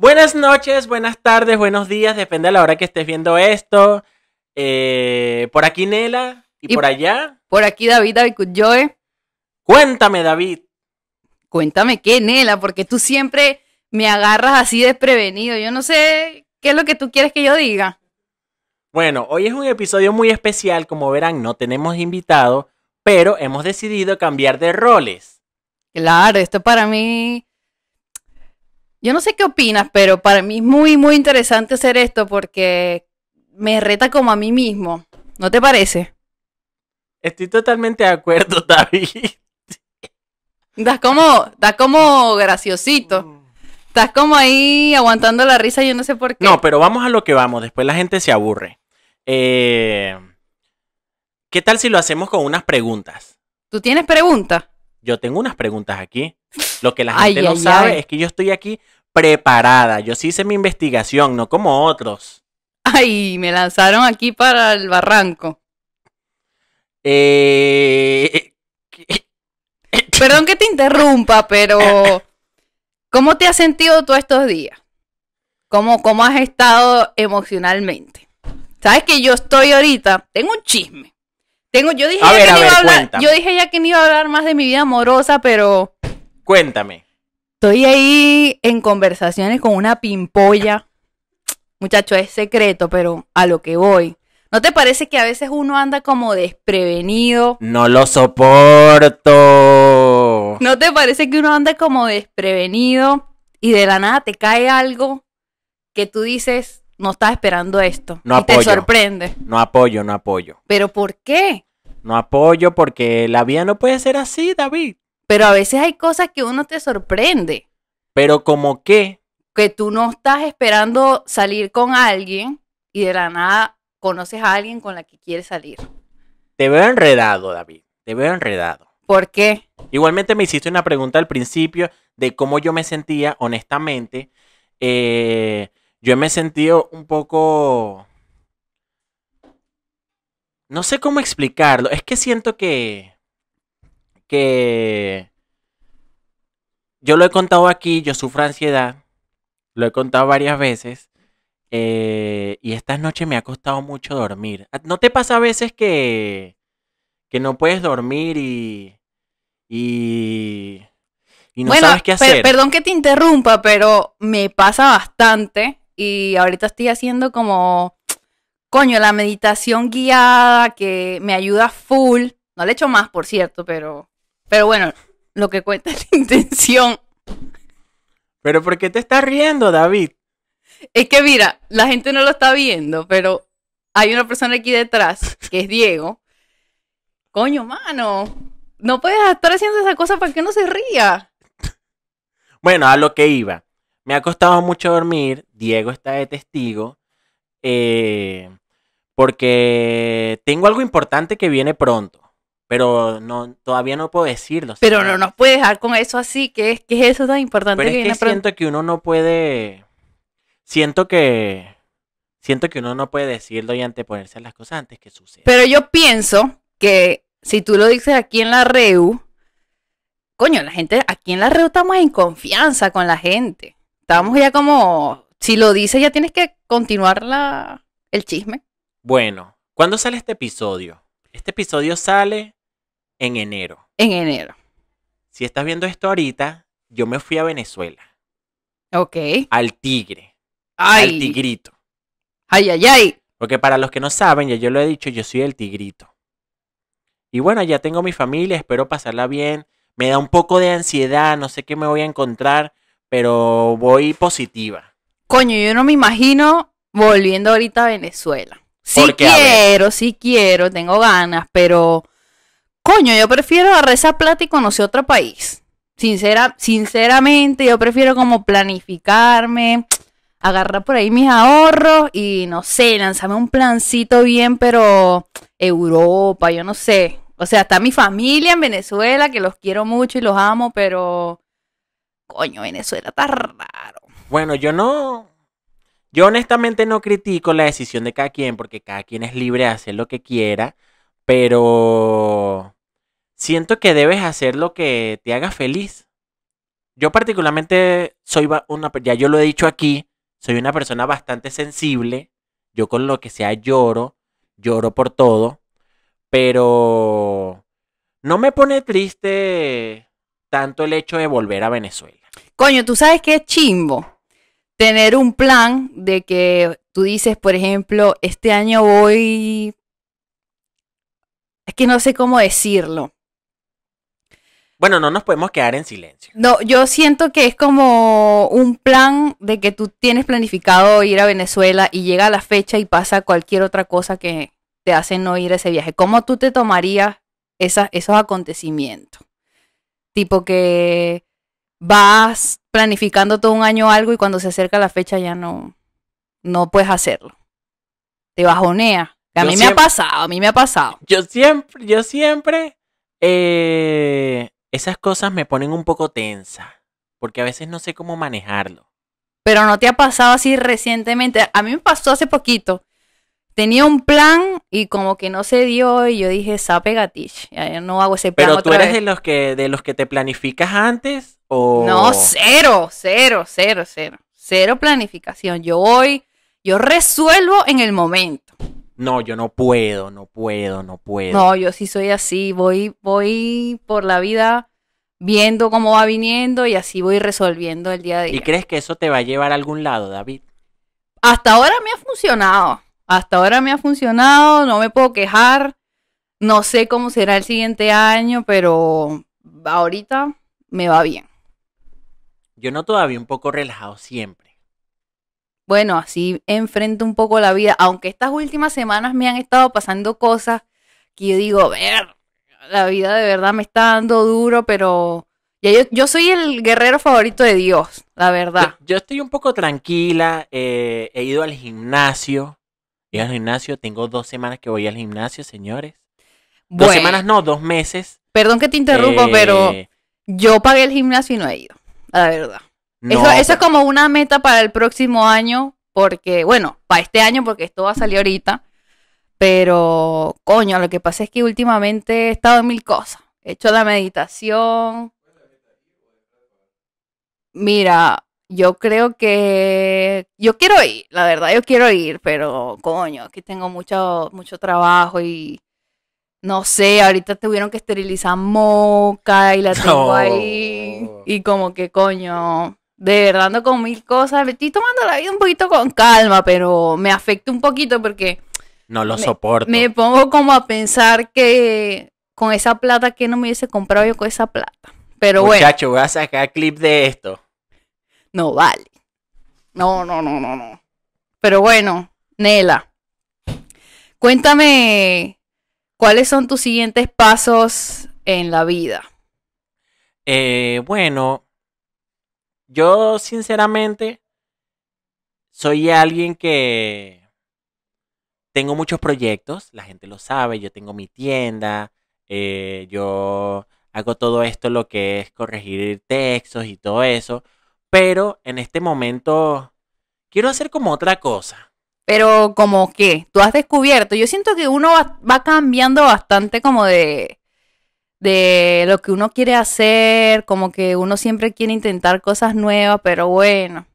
Buenas noches, buenas tardes, buenos días, depende de la hora que estés viendo esto. Eh, por aquí Nela y, por allá. Por aquí David, David Cuéntame, David. Cuéntame qué, Nela, porque tú siempre me agarras así desprevenido. Yo no sé qué es lo que tú quieres que yo diga. Bueno, hoy es un episodio muy especial, como verán, no tenemos invitado, pero hemos decidido cambiar de roles. Claro, esto para mí yo no sé qué opinas, pero para mí es muy, muy interesante hacer esto porque me reta como a mí mismo. ¿No te parece? Estoy totalmente de acuerdo, David. Estás como, como graciosito. Mm. Estás como ahí aguantando la risa, yo no sé por qué. No, pero vamos a lo que vamos, después la gente se aburre. Eh, ¿Qué tal si lo hacemos con unas preguntas? ¿Tú tienes preguntas? Yo tengo unas preguntas aquí. Lo que la gente no sabe es que yo estoy aquí preparada. Yo sí hice mi investigación, no como otros. Ay, me lanzaron aquí para el barranco. Eh... Perdón que te interrumpa, pero ¿cómo te has sentido tú estos días? ¿Cómo, cómo has estado emocionalmente? Sabes que yo estoy ahorita, tengo un chisme. Tengo, yo dije que iba a hablar, yo dije ya que no iba a hablar más de mi vida amorosa, pero cuéntame. Estoy ahí en conversaciones con una pimpolla. Muchacho, es secreto, pero a lo que voy. ¿No te parece que a veces uno anda como desprevenido? No lo soporto. ¿No te parece que uno anda como desprevenido y de la nada te cae algo que tú dices, no estaba esperando esto? No y te sorprende. No apoyo, no apoyo. ¿Pero por qué? No apoyo porque la vida no puede ser así, David. Pero a veces hay cosas que uno te sorprende. Pero como qué? Que tú no estás esperando salir con alguien y de la nada conoces a alguien con la que quieres salir. Te veo enredado, David. Te veo enredado. ¿Por qué? Igualmente me hiciste una pregunta al principio de cómo yo me sentía, honestamente. Eh, yo me he sentido un poco... No sé cómo explicarlo. Es que siento que que yo lo he contado aquí, yo sufro ansiedad, lo he contado varias veces, eh, y esta noche me ha costado mucho dormir. Ah, ¿No te pasa a veces que, no puedes dormir y... y... no sabes qué hacer. perdón que te interrumpa, pero me pasa bastante y ahorita estoy haciendo como, coño, la meditación guiada que me ayuda full. No le echo más, por cierto, pero pero bueno, lo que cuenta es la intención. Pero ¿por qué te estás riendo, David? Es que mira, la gente no lo está viendo, pero hay una persona aquí detrás, que es Diego. Coño, mano, no puedes estar haciendo esa cosa para que no se ría. Bueno, a lo que iba. Me ha costado mucho dormir, Diego está de testigo, eh, porque tengo algo importante que viene pronto pero no todavía no puedo decirlo. Pero no nos puede dejar con eso así, que es que eso tan importante. Pero es que siento que uno no puede, siento que siento que uno no puede decirlo y anteponerse a las cosas antes que suceda. Pero yo pienso que si tú lo dices aquí en la REU, coño, la gente aquí en la REU estamos en confianza con la gente. Estamos ya como, si lo dices ya tienes que continuar la, el chisme. Bueno, ¿cuándo sale este episodio? Este episodio sale en enero. En enero. Si estás viendo esto ahorita, yo me fui a Venezuela. Ok. Al tigre. Ay. Al tigrito. Ay, ay, ay. Porque para los que no saben, ya yo lo he dicho, yo soy el tigrito. Y bueno, ya tengo mi familia, espero pasarla bien. Me da un poco de ansiedad, no sé qué me voy a encontrar, pero voy positiva. Coño, yo no me imagino volviendo ahorita a Venezuela. Sí quiero, sí quiero, tengo ganas, pero Coño, yo prefiero agarrar esa plata y conocer otro país. Sincera, sinceramente, yo prefiero como planificarme, agarrar por ahí mis ahorros y no sé, lanzarme un plancito bien, pero Europa, yo no sé. O sea, está mi familia en Venezuela, que los quiero mucho y los amo, pero coño, Venezuela está raro. Bueno, yo no. Yo honestamente no critico la decisión de cada quien, porque cada quien es libre de hacer lo que quiera, pero siento que debes hacer lo que te haga feliz. Yo particularmente soy una, ya yo lo he dicho aquí, soy una persona bastante sensible. Yo con lo que sea lloro, lloro por todo, pero no me pone triste tanto el hecho de volver a Venezuela. Coño, tú sabes que es chimbo tener un plan de que tú dices, por ejemplo, este año voy es que no sé cómo decirlo. Bueno, no nos podemos quedar en silencio. No, yo siento que es como un plan de que tú tienes planificado ir a Venezuela y llega la fecha y pasa cualquier otra cosa que te hace no ir a ese viaje. ¿Cómo tú te tomarías esos acontecimientos? Tipo que vas planificando todo un año algo y cuando se acerca la fecha ya no, no puedes hacerlo. Te bajonea. A mí me ha pasado, a mí me ha pasado. Yo siempre, yo siempre eh, esas cosas me ponen un poco tensa, porque a veces no sé cómo manejarlo. Pero no te ha pasado así recientemente. A mí me pasó hace poquito. Tenía un plan y como que no se dio y yo dije, sape gatich, no hago ese plan. Pero tú eres de los que de los que te planificas antes o No, cero, cero, cero, cero. Cero planificación. Yo voy, yo resuelvo en el momento no, yo no puedo, no puedo, no puedo. No, yo sí soy así, voy, voy por la vida viendo cómo va viniendo y así voy resolviendo el día de hoy. ¿Y crees que eso te va a llevar a algún lado, David? Hasta ahora me ha funcionado, hasta ahora me ha funcionado, no me puedo quejar, no sé cómo será el siguiente año, pero ahorita me va bien. Yo no todavía un poco relajado siempre bueno, así enfrento un poco la vida, aunque estas últimas semanas me han estado pasando cosas que yo digo, ver, la vida de verdad me está dando duro, pero yo, soy el guerrero favorito de Dios, la verdad. Yo, estoy un poco tranquila, eh, he ido al gimnasio, he al gimnasio, tengo dos semanas que voy al gimnasio, señores. dos semanas no, dos meses. Perdón que te interrumpo, pero eh, yo pagué el gimnasio y no he ido, la verdad eso, es como una meta para el próximo año, porque, bueno, para este año, porque esto va a salir ahorita. Pero, coño, lo que pasa es que últimamente he estado en mil cosas. He hecho la meditación. Mira, yo creo que yo quiero ir, la verdad, yo quiero ir, pero coño, aquí tengo mucho, mucho trabajo y no sé, ahorita tuvieron que esterilizar moca y la tengo ahí. Y como que coño, de verdad ando con mil cosas. Me estoy tomando la vida un poquito con calma, pero me afecta un poquito porque... No lo soporto. Me pongo como a pensar que con esa plata que no me hubiese comprado yo con esa plata. Pero bueno. Muchacho, voy a sacar clip de esto. No vale. No, no, no, no, no. Pero bueno, Nela, cuéntame cuáles son tus siguientes pasos en la vida. Eh, bueno, yo, sinceramente, soy alguien que tengo muchos proyectos, la gente lo sabe, yo tengo mi tienda, eh, yo hago todo esto, lo que es corregir textos y todo eso, pero en este momento quiero hacer como otra cosa. Pero como que tú has descubierto, yo siento que uno va cambiando bastante como de, de lo que uno quiere hacer, como que uno siempre quiere intentar cosas nuevas, pero bueno.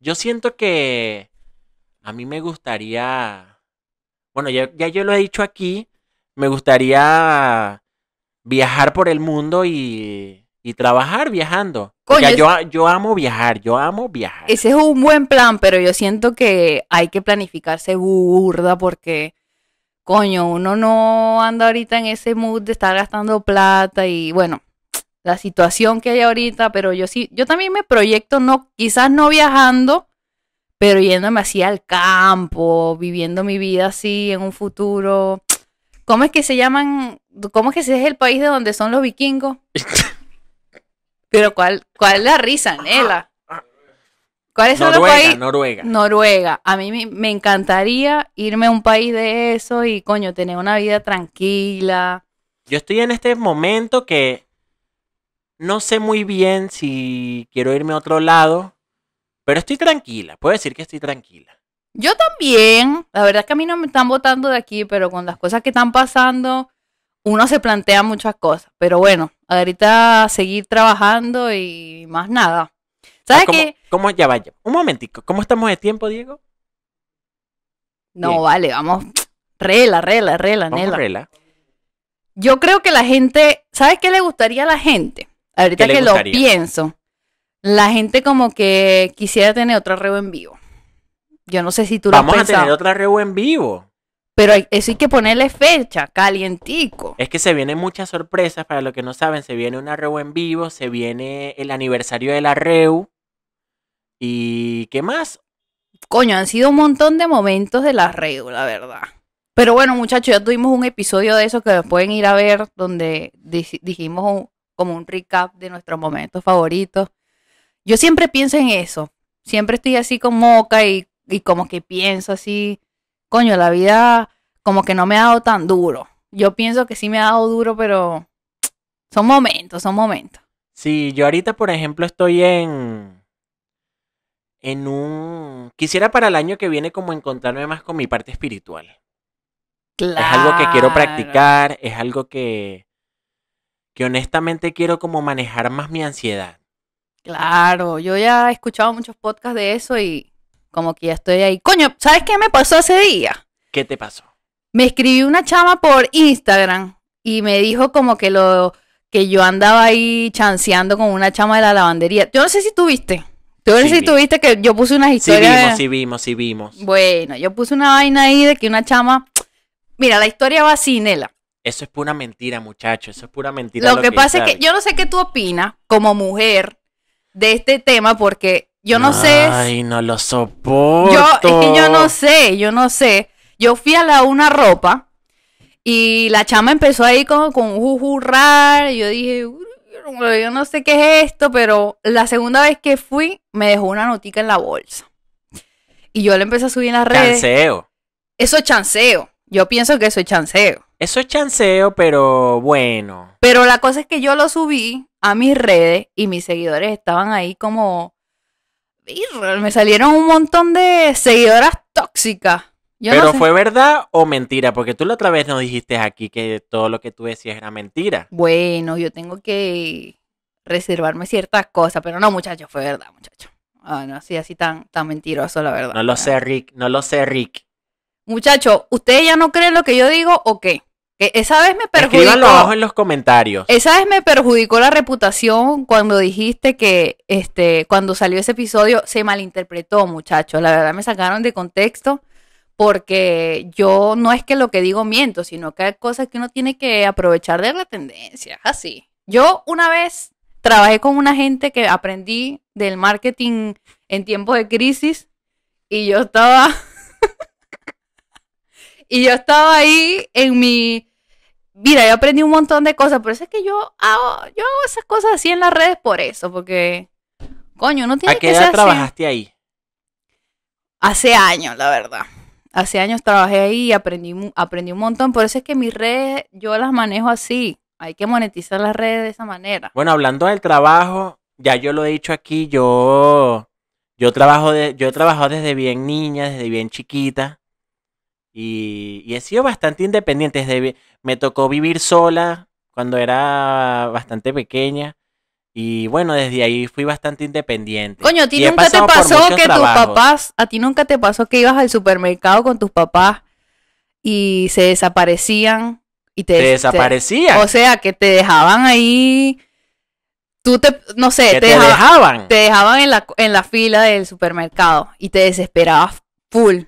Yo siento que a mí me gustaría, bueno, ya, yo lo he dicho aquí, me gustaría viajar por el mundo y, y trabajar viajando. yo, yo amo viajar, yo amo viajar. Ese es un buen plan, pero yo siento que hay que planificarse burda porque coño, uno no anda ahorita en ese mood de estar gastando plata y bueno, la situación que hay ahorita, pero yo sí, yo también me proyecto, no, quizás no viajando, pero yéndome así al campo, viviendo mi vida así en un futuro. ¿Cómo es que se llaman? ¿Cómo es que ese es el país de donde son los vikingos? pero cuál, cuál es la risa, Nela. ¿Cuál Noruega, Noruega. Noruega. A mí me, encantaría irme a un país de eso y, coño, tener una vida tranquila. Yo estoy en este momento que no sé muy bien si quiero irme a otro lado, pero estoy tranquila. Puedo decir que estoy tranquila. Yo también. La verdad es que a mí no me están votando de aquí, pero con las cosas que están pasando, uno se plantea muchas cosas. Pero bueno, ahorita seguir trabajando y más nada. ¿Sabes qué? ¿Cómo ya vaya? Un momentico, ¿cómo estamos de tiempo, Diego? No, vale, vamos. Rela, rela, rela, vamos nela. Rela. Yo creo que la gente, ¿sabes qué le gustaría a la gente? Ahorita que lo pienso, la gente como que quisiera tener otra reo en vivo. Yo no sé si tú lo Vamos a tener otra reo en vivo. Pero eso hay que ponerle fecha, calientico. Es que se vienen muchas sorpresas, para los que no saben, se viene una REU en vivo, se viene el aniversario de la REU, ¿Y qué más? Coño, han sido un montón de momentos de la regla, la verdad. Pero bueno, muchachos, ya tuvimos un episodio de eso que pueden ir a ver, donde dijimos como un recap de nuestros momentos favoritos. Yo siempre pienso en eso. Siempre estoy así con moca y, y como que pienso así, coño, la vida como que no me ha dado tan duro. Yo pienso que sí me ha dado duro, pero son momentos, son momentos. Sí, yo ahorita, por ejemplo, estoy en en un... Quisiera para el año que viene como encontrarme más con mi parte espiritual. Claro. Es algo que quiero practicar, es algo que, que honestamente quiero como manejar más mi ansiedad. Claro, yo ya he escuchado muchos podcasts de eso y como que ya estoy ahí. Coño, ¿sabes qué me pasó ese día? ¿Qué te pasó? Me escribió una chama por Instagram y me dijo como que lo que yo andaba ahí chanceando con una chama de la lavandería. Yo no sé si tú viste. Tú ves si tuviste que yo puse unas historias. Sí vimos, sí vimos, sí vimos. Bueno, yo puse una vaina ahí de que una chama. Mira, la historia va sin ella Eso es pura mentira, muchacho. Eso es pura mentira. Lo, que, pasa es que yo no sé qué tú opinas como mujer de este tema porque yo no sé. Ay, no lo soporto. Yo, yo no sé, yo no sé. Yo fui a la una ropa y la chama empezó ahí con, con un jujurrar. Y yo dije, yo no sé qué es esto, pero la segunda vez que fui me dejó una notica en la bolsa. Y yo le empecé a subir en las redes. Chanceo. Eso es chanceo. Yo pienso que eso es chanceo. Eso es chanceo, pero bueno. Pero la cosa es que yo lo subí a mis redes y mis seguidores estaban ahí como... Me salieron un montón de seguidoras tóxicas. Pero fue verdad o mentira, porque tú la otra vez nos dijiste aquí que todo lo que tú decías era mentira. Bueno, yo tengo que reservarme ciertas cosas, pero no, muchachos, fue verdad, muchacho. no, así, así tan, tan mentiroso, la verdad. No lo sé, Rick, no lo sé, Rick. Muchacho, ¿ustedes ya no creen lo que yo digo o qué? Que esa vez me perjudicó. abajo en los comentarios. Esa vez me perjudicó la reputación cuando dijiste que este, cuando salió ese episodio se malinterpretó, muchachos. La verdad me sacaron de contexto porque yo no es que lo que digo miento, sino que hay cosas que uno tiene que aprovechar de la tendencia, así. Yo una vez trabajé con una gente que aprendí del marketing en tiempos de crisis y yo estaba y yo estaba ahí en mi mira, yo aprendí un montón de cosas, pero eso es que yo hago yo esas cosas así en las redes por eso, porque coño, no tiene ¿A qué que edad trabajaste ahí? Hace años, la verdad hace años trabajé ahí y aprendí, aprendí un montón. Por eso es que mis redes yo las manejo así. Hay que monetizar las redes de esa manera. Bueno, hablando del trabajo, ya yo lo he dicho aquí, yo, yo, trabajo de, yo he trabajado desde bien niña, desde bien chiquita. Y, he sido bastante independiente. me tocó vivir sola cuando era bastante pequeña. Y bueno, desde ahí fui bastante independiente. Coño, ¿a ti nunca te pasó que tus papás, a ti nunca te pasó que ibas al supermercado con tus papás y se desaparecían? Y te, desaparecían. o sea, que te dejaban ahí. Tú te, no sé, te, dejaban, Te dejaban en la, en la fila del supermercado y te desesperabas full.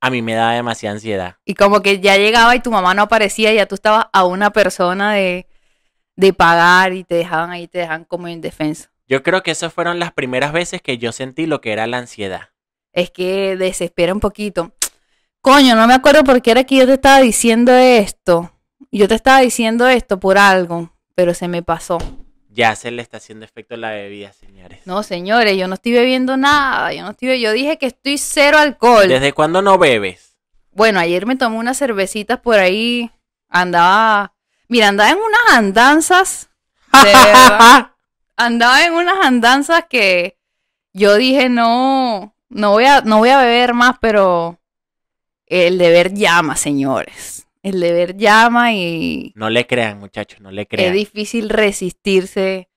A mí me daba demasiada ansiedad. Y como que ya llegaba y tu mamá no aparecía, ya tú estabas a una persona de de pagar y te dejaban ahí, te dejaban como indefenso. Yo creo que esas fueron las primeras veces que yo sentí lo que era la ansiedad. Es que desespera un poquito. Coño, no me acuerdo por qué era que yo te estaba diciendo esto. Yo te estaba diciendo esto por algo, pero se me pasó. Ya se le está haciendo efecto la bebida, señores. No, señores, yo no estoy bebiendo nada. Yo no Yo dije que estoy cero alcohol. ¿Desde cuándo no bebes? Bueno, ayer me tomé unas cervecitas por ahí. Andaba Mira, andaba en unas andanzas. andaba en unas andanzas que yo dije, no, no voy a, no voy a beber más, pero el deber llama, señores. El deber llama y... No le crean, muchachos, no le crean. Es difícil resistirse.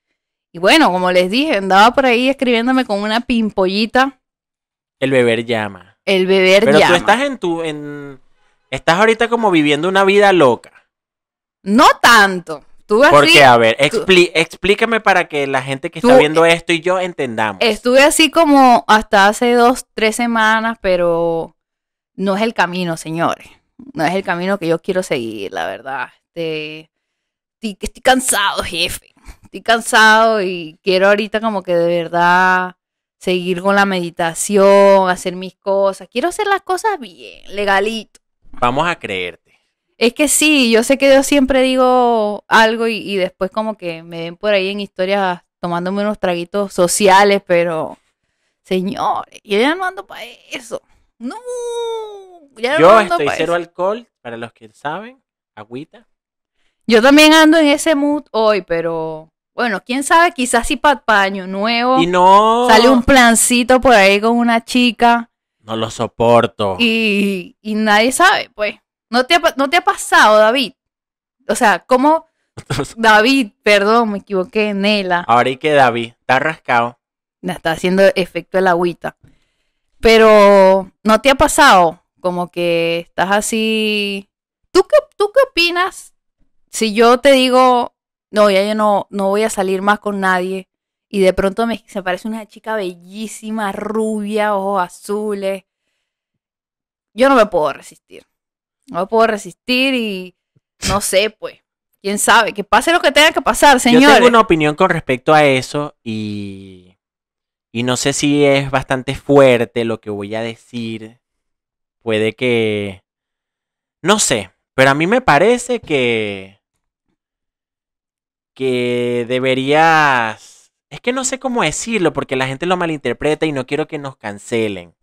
Y bueno, como les dije, andaba por ahí escribiéndome con una pimpollita. El beber llama. El beber llama. Pero tú estás en tu... En... Estás ahorita como viviendo una vida loca. No tanto. Tú así, Porque, a ver, explícame para que la gente que está viendo e-, esto y yo entendamos. Estuve así como hasta hace dos, tres semanas, pero no es el camino, señores. No es el camino que yo quiero seguir, la verdad. Este, estoy cansado, jefe. Estoy cansado y quiero ahorita como que de verdad seguir con la meditación, hacer mis cosas. Quiero hacer las cosas bien, legalito. Vamos a creerte. Es que sí, yo sé que yo siempre digo algo y, después como que me ven por ahí en historias tomándome unos traguitos sociales, pero señores, yo ya no ando para eso. No, ya no yo estoy cero alcohol, para los que saben, agüita. Yo también ando en ese mood hoy, pero bueno, quién sabe, quizás si para año nuevo y no... sale un plancito por ahí con una chica. No lo soporto. y nadie sabe, pues. ¿No te, ha, pasado, David? O sea, ¿cómo? David, perdón, me equivoqué, Nela. Ahora y que David, está rascado. Está haciendo efecto el agüita. Pero, ¿no te ha pasado? Como que estás así. ¿Tú qué, tú qué opinas si yo te digo, no, ya yo no, no voy a salir más con nadie? Y de pronto me, se aparece una chica bellísima, rubia, ojos azules. Yo no me puedo resistir no puedo resistir y no sé, pues. Quién sabe, que pase lo que tenga que pasar, señor. Yo tengo una opinión con respecto a eso y. Y no sé si es bastante fuerte lo que voy a decir. Puede que. No sé, pero a mí me parece que. Que deberías. Es que no sé cómo decirlo porque la gente lo malinterpreta y no quiero que nos cancelen.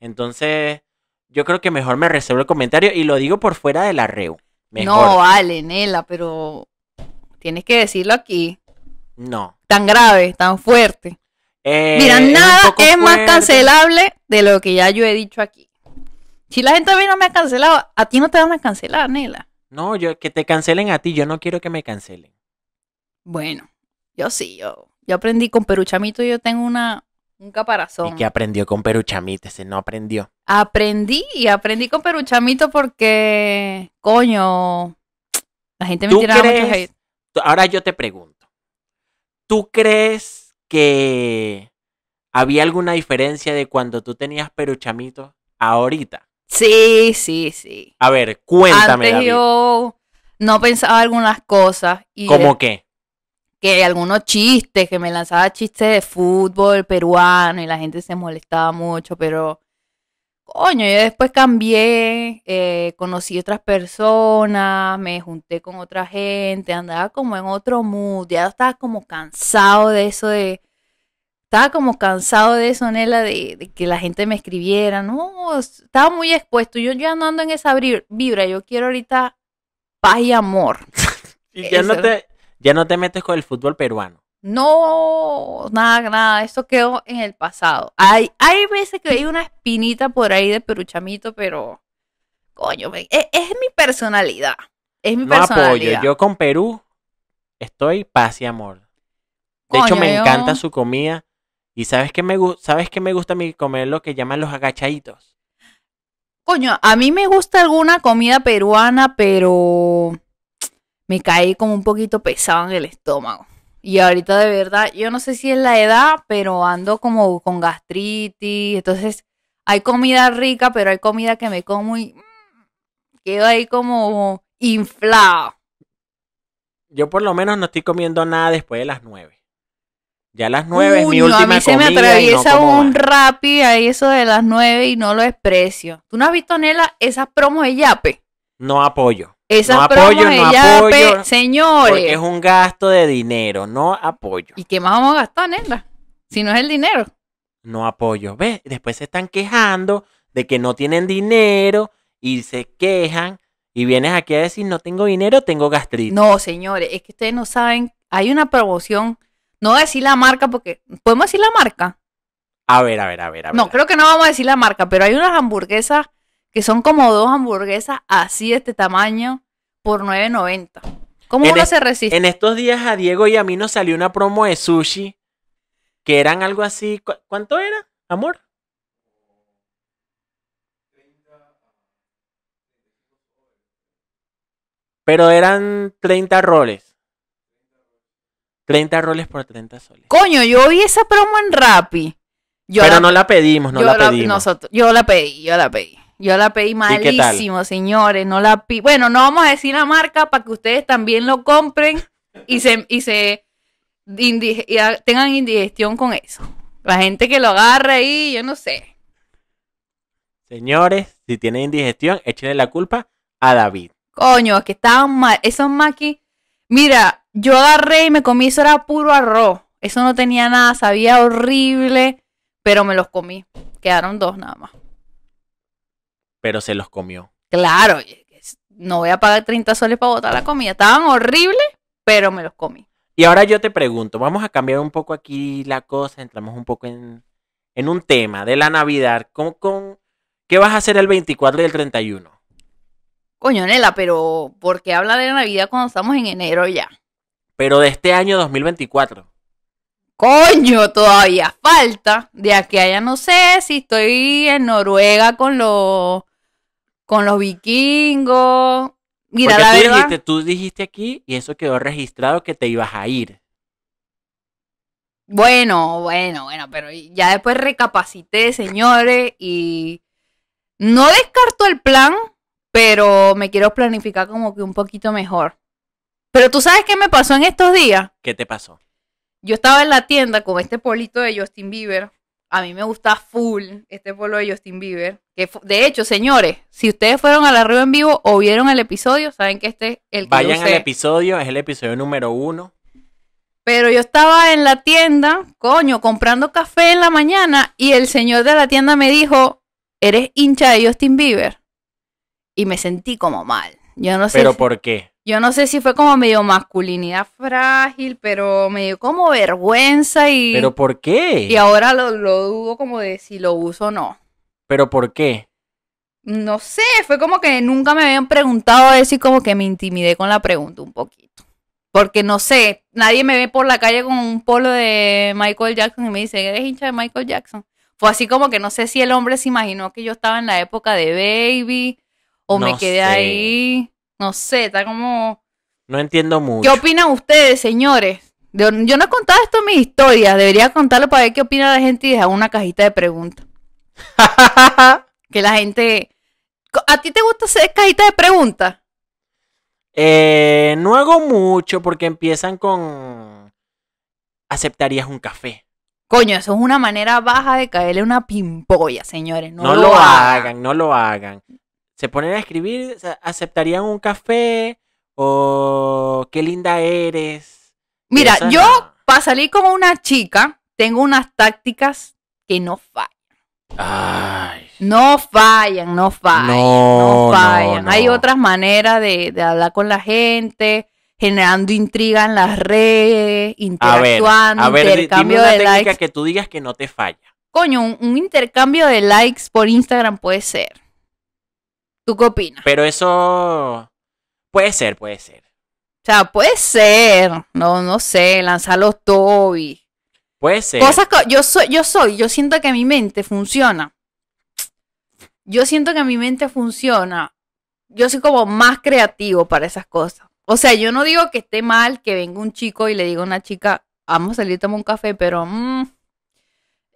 Entonces, yo creo que mejor me reservo el comentario y lo digo por fuera del arreo. Mejor. No, vale, Nela, pero tienes que decirlo aquí. No. Tan grave, tan fuerte. Eh, Mira, nada es, más cancelable de lo que ya yo he dicho aquí. Si la gente a mí no me ha cancelado, a ti no te van a cancelar, Nela. No, yo que te cancelen a ti, yo no quiero que me cancelen. Bueno, yo sí, yo, yo aprendí con Peruchamito, yo tengo una, un caparazón. Y que aprendió con Peruchamito, ese no aprendió. Aprendí, y aprendí con Peruchamito porque, coño, la gente me tiraba mucho Ahora yo te pregunto, ¿tú crees que había alguna diferencia de cuando tú tenías Peruchamito ahorita? Sí, sí, sí. A ver, cuéntame. Antes yo no pensaba algunas cosas. Y ¿Cómo qué? algunos chistes, que me lanzaba chistes de fútbol peruano y la gente se molestaba mucho, pero coño, yo después cambié, eh, conocí otras personas, me junté con otra gente, andaba como en otro mood, ya estaba como cansado de eso de... Estaba como cansado de eso, Nela, de, de que la gente me escribiera, no, estaba muy expuesto, yo ya no ando en esa vibra, yo quiero ahorita paz y amor. Y ya no te, ya no te metes con el fútbol peruano. No, nada, nada, esto quedó en el pasado. Hay, hay veces que hay una espinita por ahí de peruchamito, pero coño, e, es, mi personalidad. Es mi no apoyo, yo con Perú estoy paz y amor. De hecho, me encanta su comida. Y sabes qué me sabes que me gusta a comer lo que llaman los agachaditos. Coño, a mí me gusta alguna comida peruana, pero me caí como un poquito pesado en el estómago. Y ahorita de verdad, yo no sé si es la edad, pero ando como con gastritis. Entonces, hay comida rica, pero hay comida que me como y mm, quedo ahí como inflado. Yo por lo menos no estoy comiendo nada después de las nueve. Ya las nueve es mi última comida. A mí se me atraviesa un rapi ahí eso de las nueve y no lo desprecio. ¿Tú no has visto, Nela, esas promos de Yape? No apoyo no apoyo, no apoyo, señores. Porque es un gasto de dinero, no apoyo. ¿Y qué más vamos a gastar, nena? Si no es el dinero. No apoyo. ¿Ves? Después se están quejando de que no tienen dinero y se quejan y vienes aquí a decir, no tengo dinero, tengo gastritis. No, señores, es que ustedes no saben, hay una promoción, no voy a decir la marca porque, ¿podemos decir la marca? A ver, a ver, a ver, a ver. No, creo que no vamos a decir la marca, pero hay unas hamburguesas que son como dos hamburguesas así de este tamaño por 9.90. ¿Cómo uno se resiste? En estos días a Diego y a mí nos salió una promo de sushi que eran algo así. ¿Cuánto era, amor? Pero eran 30 roles. 30 roles por 30 soles. Coño, yo vi esa promo en Rappi. Pero no la pedimos, no la, la pedimos. Nosotros, yo la pedí, yo la pedí. Yo la pedí malísimo, señores. No la pi Bueno, no vamos a decir la marca para que ustedes también lo compren y se, tengan indigestión con eso. La gente que lo agarre ahí, yo no sé. Señores, si tienen indigestión, échenle la culpa a David. Coño, que estaban mal. Esos maquis. Mira, yo agarré y me comí, eso era puro arroz. Eso no tenía nada, sabía horrible, pero me los comí. Quedaron dos nada más pero se los comió. Claro, no voy a pagar 30 soles para botar la comida. Estaban horribles, pero me los comí. Y ahora yo te pregunto, vamos a cambiar un poco aquí la cosa, entramos un poco en, un tema de la Navidad. ¿Con, ¿Qué vas a hacer el 24 y el 31? Coño, Nela, pero ¿por qué habla de Navidad cuando estamos en enero ya? Pero de este año 2024. Coño, todavía falta. De aquí a allá no sé si estoy en Noruega con los con los vikingos. Mira, Porque la tú Dijiste, tú dijiste aquí y eso quedó registrado que te ibas a ir. Bueno, bueno, bueno, pero ya después recapacité, señores, y no descarto el plan, pero me quiero planificar como que un poquito mejor. Pero tú sabes qué me pasó en estos días. ¿Qué te pasó? Yo estaba en la tienda con este polito de Justin Bieber a mí me gusta full este pueblo de Justin Bieber. Que de hecho, señores, si ustedes fueron a la rueda en vivo o vieron el episodio, saben que este es el que Vayan al episodio, es el episodio número uno. Pero yo estaba en la tienda, coño, comprando café en la mañana y el señor de la tienda me dijo, eres hincha de Justin Bieber. Y me sentí como mal. Yo no sé. ¿Pero por qué? yo no sé si fue como medio masculinidad frágil, pero me dio como vergüenza y... ¿Pero por qué? Y ahora lo, lo dudo como de si lo uso o no. ¿Pero por qué? No sé, fue como que nunca me habían preguntado eso y como que me intimidé con la pregunta un poquito. Porque no sé, nadie me ve por la calle con un polo de Michael Jackson y me dice, ¿eres hincha de Michael Jackson? Fue así como que no sé si el hombre se imaginó que yo estaba en la época de Baby o me quedé ahí. No sé, está como... No entiendo mucho. ¿Qué opinan ustedes, señores? Yo no he contado esto en mis historias. Debería contarlo para ver qué opina la gente y dejar una cajita de preguntas. que la gente... ¿A ti te gusta hacer cajita de preguntas? Eh, no hago mucho porque empiezan con... ¿Aceptarías un café? Coño, eso es una manera baja de caerle una pimpolla, señores. No, lo, hagan. no lo hagan se ponen a escribir, aceptarían un café o qué linda eres. Mira, yo para salir como una chica, tengo unas tácticas que no fallan. No fallan, no fallan, no, fallan. Hay otras maneras de, hablar con la gente, generando intriga en las redes, interactuando, a ver, a ver, intercambio de likes. que tú digas que no te falla. Coño, un intercambio de likes por Instagram puede ser. ¿Tú qué opinas? Pero eso puede ser, puede ser. O sea, puede ser, no, no sé, lanzar los Toby. Puede ser. Cosas que yo soy, yo soy, yo siento que mi mente funciona. Yo siento que mi mente funciona. Yo soy como más creativo para esas cosas. O sea, yo no digo que esté mal que venga un chico y le diga a una chica, vamos a salir a tomar un café, pero mm,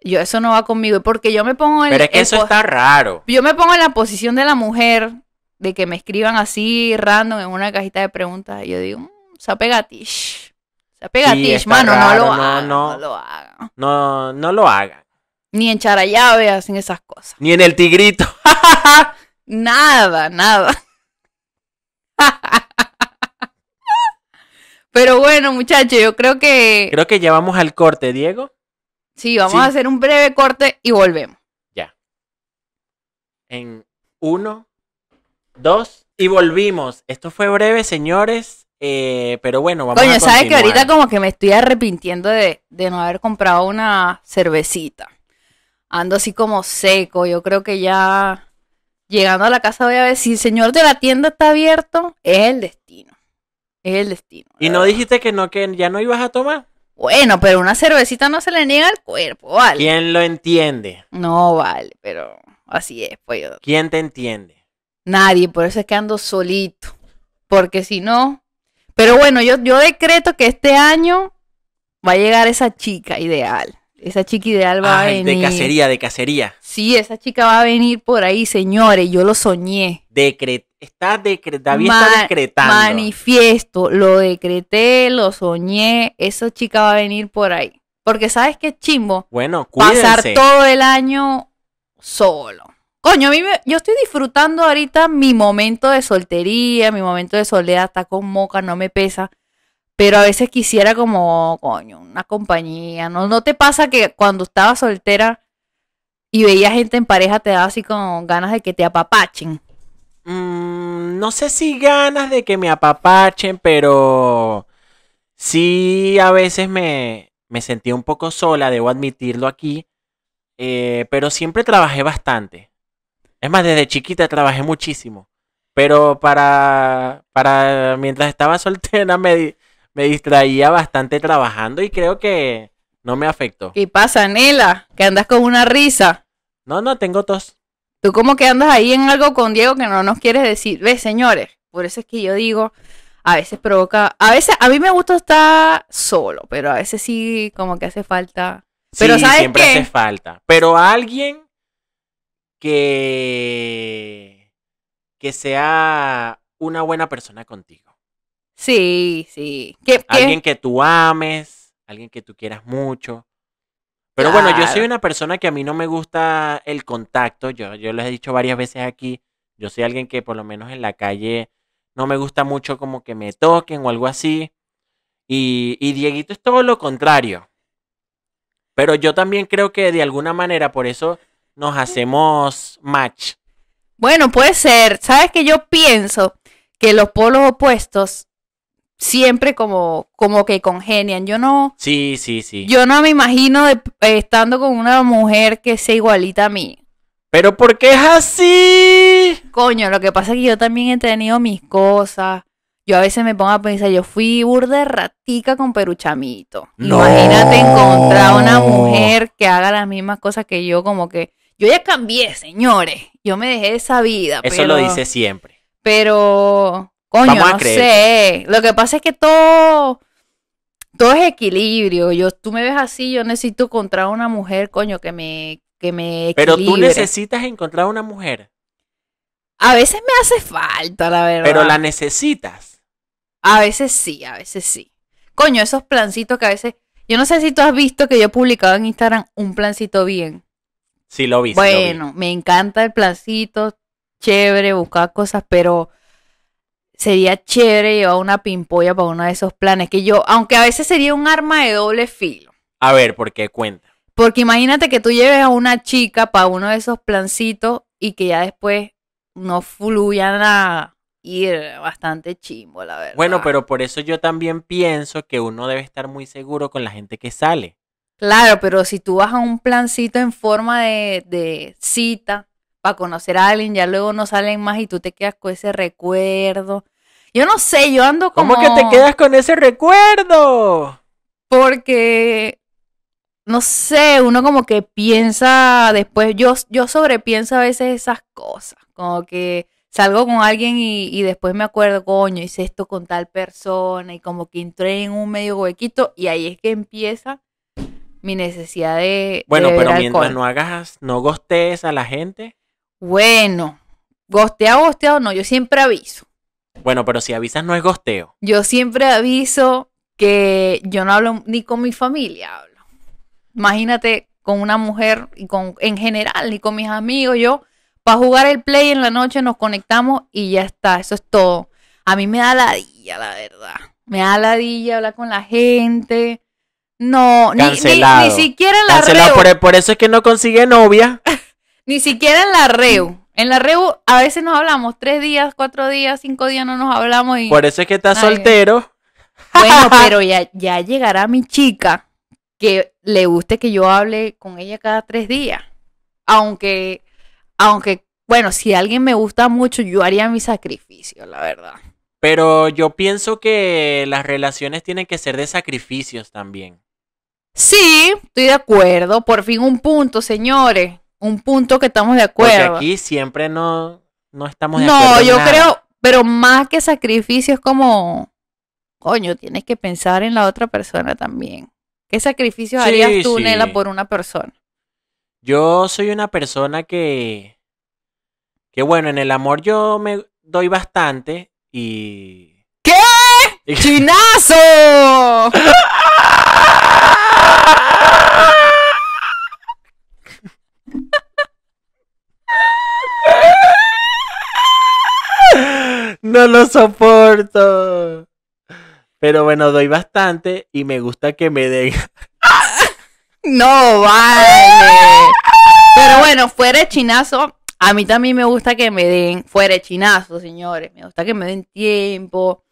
yo eso no va conmigo porque yo me pongo en Pero es que eso está raro. Yo me pongo en la posición de la mujer de que me escriban así random en una cajita de preguntas y yo digo, se pega tish mano, no lo no, no, lo haga No, no lo haga Ni en Charayave hacen esas cosas. Ni en el Tigrito. nada, nada. Pero bueno, muchachos, yo creo que Creo que llevamos al corte, Diego. Sí, vamos a hacer un breve corte y volvemos. Ya. En uno, dos y volvimos. Esto fue breve, señores. Eh, pero bueno, vamos a continuar. ¿sabes que ahorita como que me estoy arrepintiendo de, no haber comprado una cervecita? Ando así como seco. Yo creo que ya llegando a la casa voy a ver si el señor de la tienda está abierto. Es el destino. Es el destino. ¿Y no dijiste que no que ya no ibas a tomar? Bueno, pero una cervecita no se le niega al cuerpo, ¿vale? ¿Quién lo entiende? No, vale, pero así es, pollo. Pues ¿Quién te entiende? Nadie, por eso es que ando solito. Porque si no. Pero bueno, yo, yo decreto que este año va a llegar esa chica ideal. Esa chica ideal va a venir. De cacería, de cacería. Sí, esa chica va a venir por ahí, señores. Yo lo soñé. Decreto está decre David está decretando. Manifiesto, lo decreté, lo soñé, esa chica va a venir por ahí. Porque sabes qué chimbo. Bueno, Pasar todo el año solo. Coño, yo estoy disfrutando ahorita mi momento de soltería, mi momento de soledad, está con moca, no me pesa. Pero a veces quisiera como, coño, una compañía. ¿No, te pasa que cuando estabas soltera y veía gente en pareja te daba así con ganas de que te apapachen? Mm, no sé si ganas de que me apapachen, pero sí a veces me, me sentí un poco sola, debo admitirlo aquí, eh, pero siempre trabajé bastante. Es más, desde chiquita trabajé muchísimo, pero para, para mientras estaba soltera me, me distraía bastante trabajando y creo que no me afectó. y pasa, Nela? Que andas con una risa. No, no, tengo tos. Tú como que andas ahí en algo con Diego que no nos quieres decir. Ve, señores, por eso es que yo digo, a veces provoca, a veces a mí me gusta estar solo, pero a veces sí como que hace falta. Pero sí, siempre hace falta. Pero alguien que que sea una buena persona contigo. Sí, sí. alguien que tú ames, alguien que tú quieras mucho, pero bueno, yo soy una persona que a mí no me gusta el contacto. Yo, yo les he dicho varias veces aquí, yo soy alguien que por lo menos en la calle no me gusta mucho como que me toquen o algo así. Y, y Dieguito es todo lo contrario. Pero yo también creo que de alguna manera por eso nos hacemos match. Bueno, puede ser. ¿Sabes que yo pienso que los polos opuestos siempre como, como que congenian. Yo no. Sí, sí, sí. Yo no me imagino eh, estando con una mujer que sea igualita a mí. Pero ¿por qué es así? Coño, lo que pasa es que yo también he tenido mis cosas. Yo a veces me pongo a pensar, yo fui burda ratica con Peruchamito. No. Imagínate encontrar una mujer que haga las mismas cosas que yo, como que yo ya cambié, señores. Yo me dejé de esa vida. Eso lo dice siempre. Pero Coño, no sé. Lo que pasa es que todo, todo es equilibrio. Yo, tú me ves así, yo necesito encontrar una mujer, coño, que me, que me equilibre. Pero tú necesitas encontrar una mujer. A veces me hace falta, la verdad. Pero la necesitas. A veces sí, a veces sí. Coño, esos plancitos que a veces. Yo no sé si tú has visto que yo he publicado en Instagram un plancito bien. Sí, lo vi. Bueno, me encanta el plancito, chévere, buscar cosas, pero sería chévere llevar una pimpolla para uno de esos planes. Que yo, aunque a veces sería un arma de doble filo. A ver, ¿por qué cuenta? Porque imagínate que tú lleves a una chica para uno de esos plancitos y que ya después no fluyan a ir bastante chimbo, la verdad. Bueno, pero por eso yo también pienso que uno debe estar muy seguro con la gente que sale. Claro, pero si tú vas a un plancito en forma de, de cita para conocer a alguien, ya luego no salen más y tú te quedas con ese recuerdo yo no sé, yo ando como. ¿Cómo que te quedas con ese recuerdo? Porque. No sé, uno como que piensa después. Yo, yo sobrepienso a veces esas cosas. Como que salgo con alguien y, después me acuerdo, coño, hice esto con tal persona y como que entré en un medio huequito y ahí es que empieza mi necesidad de... Bueno, pero mientras no hagas, no gostees a la gente. Bueno, gosteado, gosteado, no, yo siempre aviso. Bueno, pero si avisas no es gosteo. Yo siempre aviso que yo no hablo ni con mi familia, hablo. Imagínate con una mujer y con en general, ni con mis amigos, yo para jugar el play en la noche nos conectamos y ya está, eso es todo. A mí me da ladilla, la verdad. Me da ladilla hablar con la gente. No, ni, siquiera en la Cancelado. Por, eso es que no consigue novia. ni siquiera en la reo. En la REU a veces nos hablamos tres días, cuatro días, cinco días no nos hablamos. Y... Por eso es que estás soltero. Bueno, pero ya, ya llegará mi chica que le guste que yo hable con ella cada tres días. Aunque, aunque, bueno, si alguien me gusta mucho, yo haría mi sacrificio, la verdad. Pero yo pienso que las relaciones tienen que ser de sacrificios también. Sí, estoy de acuerdo. Por fin un punto, señores un punto que estamos de acuerdo. Porque aquí siempre no, estamos de acuerdo. No, yo creo, pero más que sacrificio es como, coño, tienes que pensar en la otra persona también. ¿Qué sacrificios harías tú, Nela, por una persona? Yo soy una persona que, que bueno, en el amor yo me doy bastante y... ¿Qué? ¡Chinazo! no lo soporto. Pero bueno, doy bastante y me gusta que me den. No vale. Pero bueno, fuera chinazo, a mí también me gusta que me den fuera chinazo, señores. Me gusta que me den tiempo.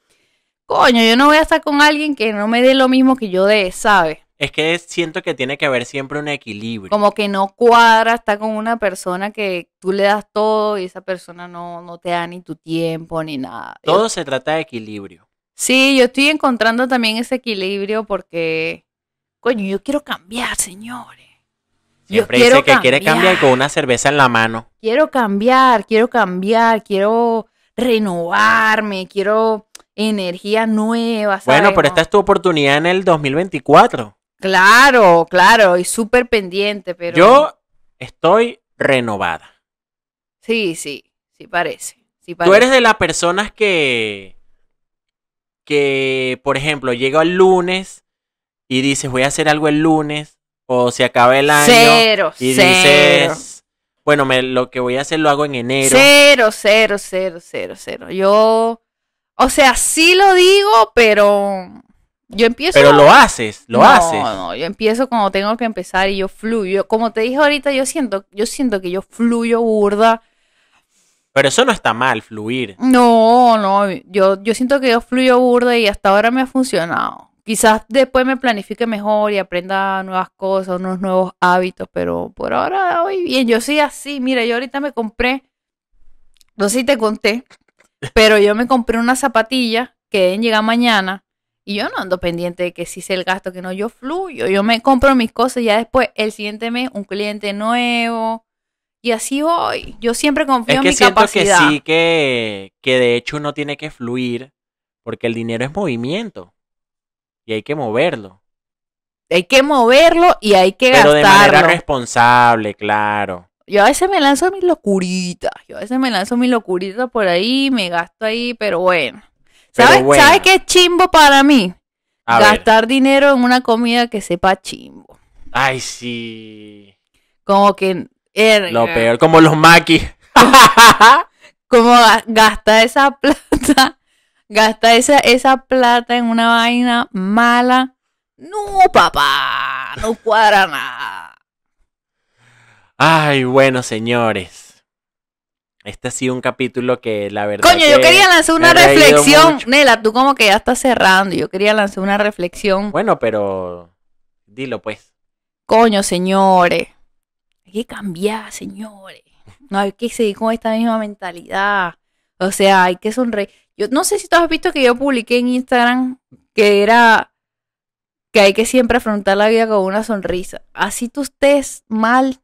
Coño, yo no voy a estar con alguien que no me dé lo mismo que yo dé, ¿sabes? es que siento que tiene que haber siempre un equilibrio. Como que no cuadra, está con una persona que tú le das todo y esa persona no, no te da ni tu tiempo ni nada. Todo se trata de equilibrio. Sí, yo estoy encontrando también ese equilibrio porque, coño, yo quiero cambiar, señores. Siempre yo dice que quiere cambiar con una cerveza en la mano. Quiero cambiar, quiero cambiar, quiero renovarme, quiero energía nueva. Bueno, pero esta es tu oportunidad en el 2024. Claro, claro, y súper pendiente, pero... Yo estoy renovada. Sí, sí, sí parece, Tú eres de las personas que, que, por ejemplo, llega el lunes y dices, voy a hacer algo el lunes, o se acaba el año cero, y dices, bueno, me, lo que voy a hacer lo hago en enero. Cero, cero, cero, cero, cero. Yo, o sea, sí lo digo, pero yo empiezo. Pero lo haces, lo haces. No, no, yo empiezo cuando tengo que empezar y yo fluyo. Como te dije ahorita, yo siento, yo siento que yo fluyo burda. Pero eso no está mal, fluir. No, no, yo, yo siento que yo fluyo burda y hasta ahora me ha funcionado. Quizás después me planifique mejor y aprenda nuevas cosas, unos nuevos hábitos, pero por ahora hoy bien, yo soy así. Mira, yo ahorita me compré, no sé si te conté, pero yo me compré una zapatilla que deben llegar mañana y yo no ando pendiente de que si es el gasto, que no, yo fluyo, yo me compro mis cosas y ya después el siguiente mes un cliente nuevo. Y así voy. Yo siempre confío en mi siento Es que sí, que, que de hecho uno tiene que fluir porque el dinero es movimiento y hay que moverlo. Hay que moverlo y hay que gastarlo. Pero de manera responsable, claro. Yo a veces me lanzo mis locuritas, yo a veces me lanzo mis locuritas por ahí, me gasto ahí, pero bueno. ¿Sabes, qué es chimbo para mí? Gastar dinero en una comida que sepa chimbo. Ay, sí. Como que. Er, Lo peor, como los maquis. como gasta esa plata. Gasta esa, esa plata en una vaina mala. No, papá. No cuadra nada. Ay, bueno, señores. Este ha sido un capítulo que la verdad. Coño, yo quería lanzar una reflexión. Nela, tú como que ya estás cerrando. Yo quería lanzar una reflexión. Bueno, pero. Dilo pues. Coño, señores. Hay que cambiar, señores. No hay que seguir con esta misma mentalidad. O sea, hay que sonreír. Yo no sé si tú has visto que yo publiqué en Instagram que era que hay que siempre afrontar la vida con una sonrisa. Así tú estés mal,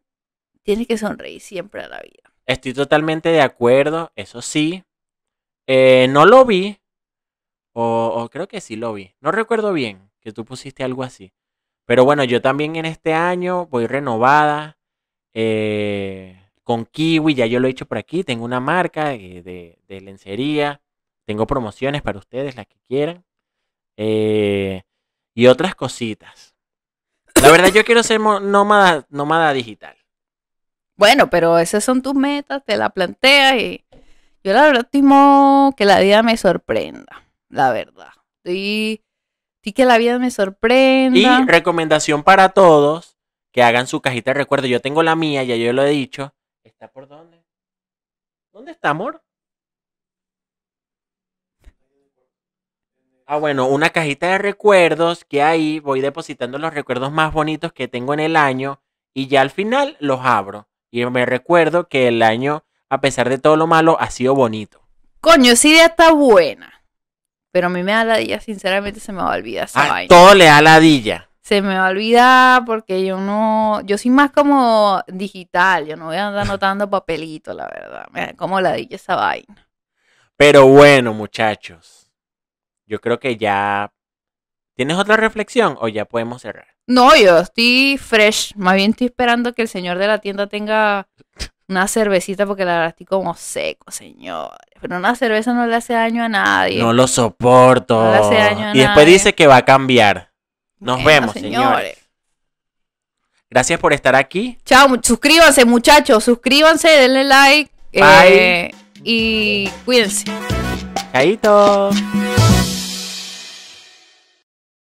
tienes que sonreír siempre a la vida. Estoy totalmente de acuerdo, eso sí. Eh, no lo vi, o, creo que sí lo vi. No recuerdo bien que tú pusiste algo así. Pero bueno, yo también en este año voy renovada eh, con Kiwi, ya yo lo he hecho por aquí. Tengo una marca eh, de, lencería. Tengo promociones para ustedes, las que quieran. y otras cositas. La verdad, yo quiero ser nómada, nómada digital. Bueno, pero esas son tus metas, te la planteas y yo la verdad que la vida me sorprenda, la verdad. Y, que la vida me sorprenda. Y recomendación para todos que hagan su cajita de recuerdos. Yo tengo la mía, ya yo lo he dicho. ¿Está por dónde? ¿Dónde está, amor? Ah, bueno, una cajita de recuerdos que ahí voy depositando los recuerdos más bonitos que tengo en el año y ya al final los abro. Y me recuerdo que el año, a pesar de todo lo malo, ha sido bonito. Coño, esa idea está buena. Pero a mí me da ladilla, sinceramente se me va a olvidar esa a Todo le da dilla. Se me va a olvidar porque yo no. Yo soy más como digital, yo no voy a andar anotando papelito, la verdad. Mira, cómo como ladilla esa vaina. Pero bueno, muchachos. Yo creo que ya ¿Tienes otra reflexión o ya podemos cerrar? No, yo estoy fresh. Más bien estoy esperando que el señor de la tienda tenga una cervecita porque la verdad estoy como seco, señor. Pero una cerveza no le hace daño a nadie. No lo soporto. No le hace daño a y después dice que va a cambiar. Nos vemos, señores. Gracias por estar aquí. Chao, suscríbanse muchachos, suscríbanse, denle like Bye. Eh, y cuídense. Chaito.